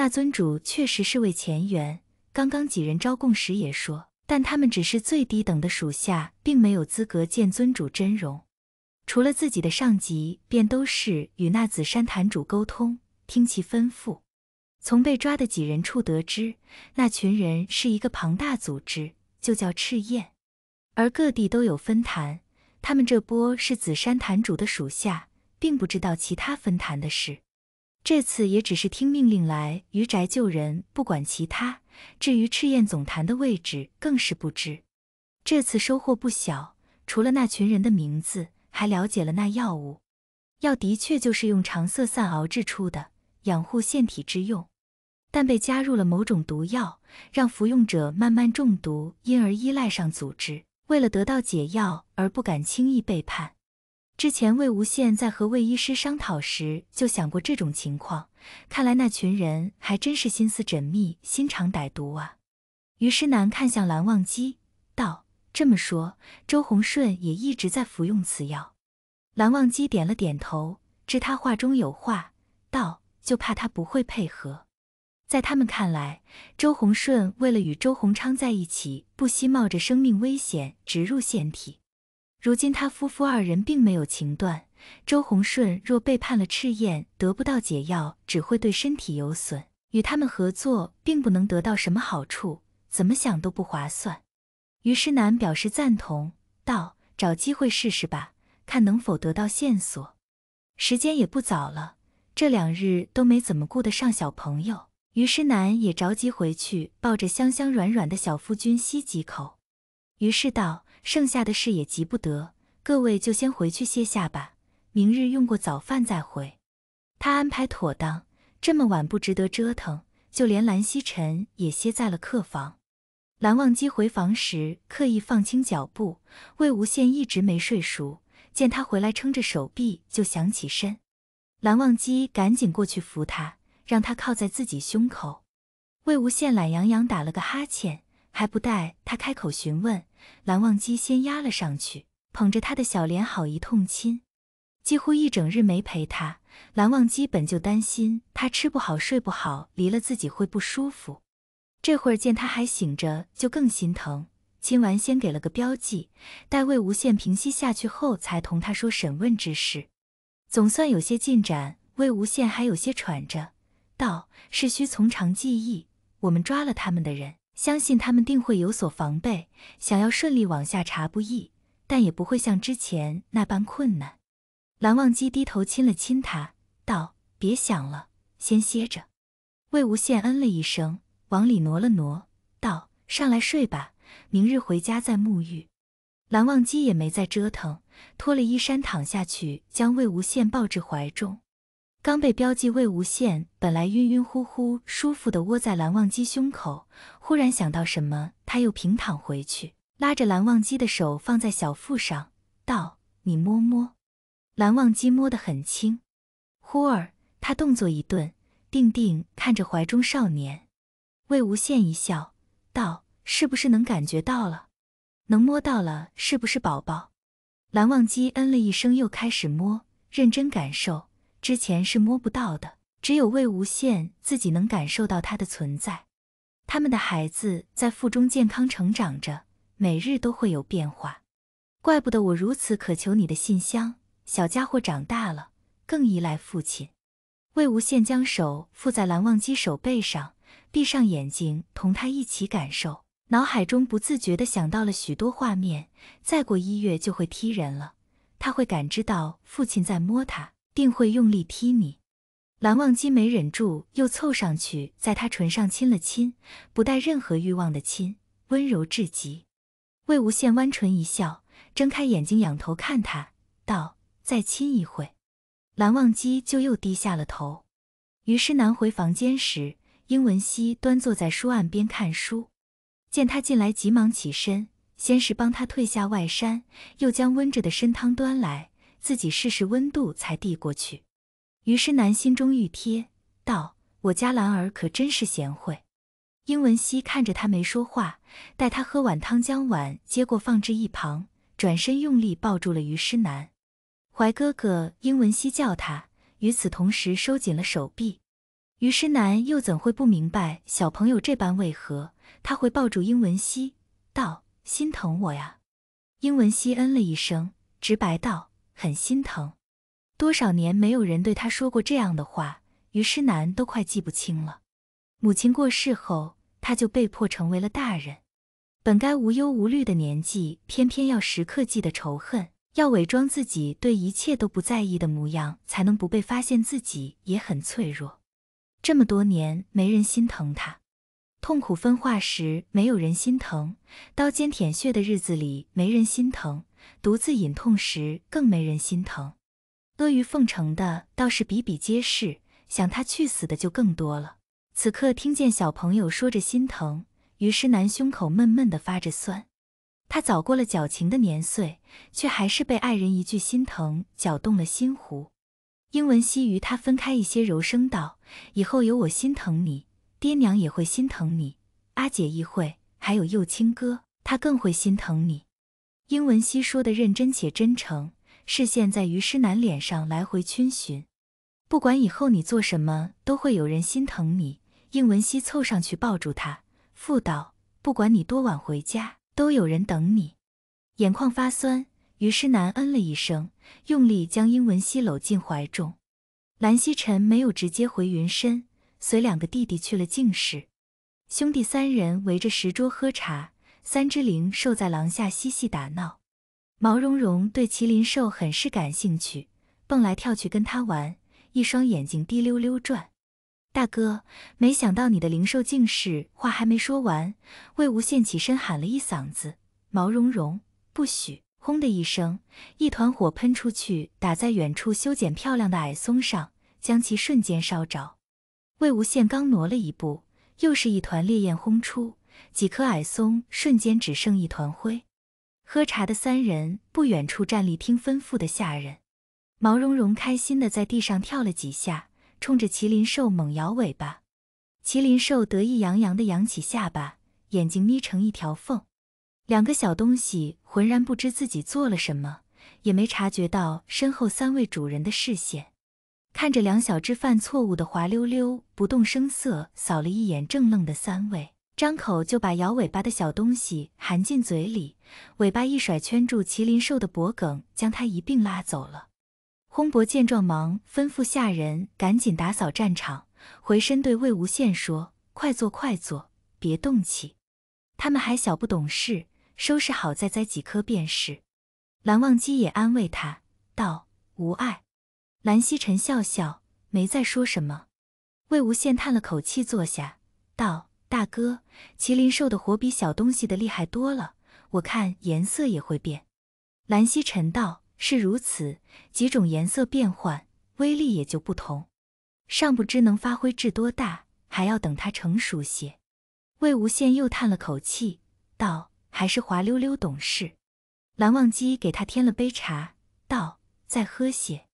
那尊主确实是位前缘，刚刚几人招供时也说，但他们只是最低等的属下，并没有资格见尊主真容。除了自己的上级，便都是与那紫山坛主沟通，听其吩咐。从被抓的几人处得知，那群人是一个庞大组织，就叫赤焰，而各地都有分坛。他们这波是紫山坛主的属下，并不知道其他分坛的事。这次也只是听命令来余宅救人，不管其他。至于赤焰总坛的位置，更是不知。这次收获不小，除了那群人的名字，还了解了那药物。药的确就是用长色散熬制出的，养护腺体之用，但被加入了某种毒药，让服用者慢慢中毒，因而依赖上组织，为了得到解药而不敢轻易背叛。之前魏无羡在和魏医师商讨时就想过这种情况，看来那群人还真是心思缜密、心肠歹毒啊。于是南看向蓝忘机，道：“这么说，周洪顺也一直在服用此药？”蓝忘机点了点头，知他话中有话，道：“就怕他不会配合。”在他们看来，周洪顺为了与周鸿昌在一起，不惜冒着生命危险植入腺体。如今他夫妇二人并没有情断。周鸿顺若背叛了赤焰，得不到解药，只会对身体有损。与他们合作，并不能得到什么好处，怎么想都不划算。于师南表示赞同，道：“找机会试试吧，看能否得到线索。”时间也不早了，这两日都没怎么顾得上小朋友。于师南也着急回去，抱着香香软软的小夫君吸几口，于是道。剩下的事也急不得，各位就先回去歇下吧，明日用过早饭再回。他安排妥当，这么晚不值得折腾，就连蓝曦臣也歇在了客房。蓝忘机回房时刻意放轻脚步，魏无羡一直没睡熟，见他回来撑着手臂就想起身，蓝忘机赶紧过去扶他，让他靠在自己胸口。魏无羡懒洋洋打了个哈欠。还不待他开口询问，蓝忘机先压了上去，捧着他的小脸，好一通亲。几乎一整日没陪他，蓝忘机本就担心他吃不好、睡不好，离了自己会不舒服。这会儿见他还醒着，就更心疼。亲完，先给了个标记，待魏无羡平息下去后，才同他说审问之事。总算有些进展。魏无羡还有些喘着，道：“是需从长计议。我们抓了他们的人。”相信他们定会有所防备，想要顺利往下查不易，但也不会像之前那般困难。蓝忘机低头亲了亲他，道：“别想了，先歇着。”魏无羡嗯了一声，往里挪了挪，道：“上来睡吧，明日回家再沐浴。”蓝忘机也没再折腾，脱了衣衫躺下去，将魏无羡抱至怀中。刚被标记，魏无羡本来晕晕乎乎，舒服的窝在蓝忘机胸口，忽然想到什么，他又平躺回去，拉着蓝忘机的手放在小腹上，道：“你摸摸。”蓝忘机摸得很轻，忽儿他动作一顿，定定看着怀中少年。魏无羡一笑，道：“是不是能感觉到了？能摸到了，是不是宝宝？”蓝忘机嗯了一声，又开始摸，认真感受。之前是摸不到的，只有魏无羡自己能感受到他的存在。他们的孩子在腹中健康成长着，每日都会有变化。怪不得我如此渴求你的信箱。小家伙长大了，更依赖父亲。魏无羡将手附在蓝忘机手背上，闭上眼睛，同他一起感受。脑海中不自觉地想到了许多画面。再过一月就会踢人了，他会感知到父亲在摸他。定会用力踢你，蓝忘机没忍住，又凑上去，在他唇上亲了亲，不带任何欲望的亲，温柔至极。魏无羡弯唇一笑，睁开眼睛，仰头看他，道：“再亲一会。”蓝忘机就又低下了头。于是南回房间时，英文熙端坐在书案边看书，见他进来，急忙起身，先是帮他褪下外衫，又将温着的参汤端来。自己试试温度才递过去。于师南心中欲贴道：“我家兰儿可真是贤惠。”英文熙看着他没说话，待他喝碗汤，将碗接过放置一旁，转身用力抱住了于师南。怀哥哥，英文熙叫他。与此同时，收紧了手臂。于师南又怎会不明白小朋友这般为何他会抱住英文熙？道：“心疼我呀。”英文熙嗯了一声，直白道。很心疼，多少年没有人对他说过这样的话，于诗楠都快记不清了。母亲过世后，他就被迫成为了大人，本该无忧无虑的年纪，偏偏要时刻记得仇恨，要伪装自己对一切都不在意的模样，才能不被发现自己也很脆弱。这么多年没人心疼他，痛苦分化时没有人心疼，刀尖舔血的日子里没人心疼。独自隐痛时更没人心疼，阿谀奉承的倒是比比皆是，想他去死的就更多了。此刻听见小朋友说着心疼，于师南胸口闷闷的发着酸。他早过了矫情的年岁，却还是被爱人一句心疼搅动了心湖。英文熙与他分开一些，柔声道：“以后有我心疼你，爹娘也会心疼你，阿姐亦会，还有幼青哥，他更会心疼你。”应文熙说的认真且真诚，视线在于诗南脸上来回逡巡。不管以后你做什么，都会有人心疼你。应文熙凑上去抱住他，附道：“不管你多晚回家，都有人等你。”眼眶发酸，于诗南嗯了一声，用力将应文熙搂进怀中。蓝曦臣没有直接回云深，随两个弟弟去了静室。兄弟三人围着石桌喝茶。三只灵兽在廊下嬉戏打闹，毛茸茸对麒麟兽很是感兴趣，蹦来跳去跟它玩，一双眼睛滴溜溜转。大哥，没想到你的灵兽竟是……话还没说完，魏无羡起身喊了一嗓子：“毛茸茸，不许！”轰的一声，一团火喷出去，打在远处修剪漂亮的矮松上，将其瞬间烧着。魏无羡刚挪了一步，又是一团烈焰轰出。几棵矮松瞬间只剩一团灰。喝茶的三人不远处站立听吩咐的下人，毛茸茸开心的在地上跳了几下，冲着麒麟兽猛摇尾巴。麒麟兽得意洋洋地扬起下巴，眼睛眯成一条缝。两个小东西浑然不知自己做了什么，也没察觉到身后三位主人的视线。看着两小只犯错误的滑溜溜，不动声色扫了一眼正愣的三位。张口就把摇尾巴的小东西含进嘴里，尾巴一甩，圈住麒麟兽的脖颈，将它一并拉走了。轰博见状，忙吩咐下人赶紧打扫战场，回身对魏无羡说：“快坐，快坐，别动气。他们还小，不懂事，收拾好再栽几棵便是。”蓝忘机也安慰他道：“无碍。”蓝曦臣笑笑，没再说什么。魏无羡叹了口气，坐下道。大哥，麒麟兽的火比小东西的厉害多了，我看颜色也会变。蓝曦臣道：“是如此，几种颜色变换，威力也就不同。尚不知能发挥至多大，还要等它成熟些。”魏无羡又叹了口气道：“还是滑溜溜懂事。”蓝忘机给他添了杯茶，道：“再喝些。”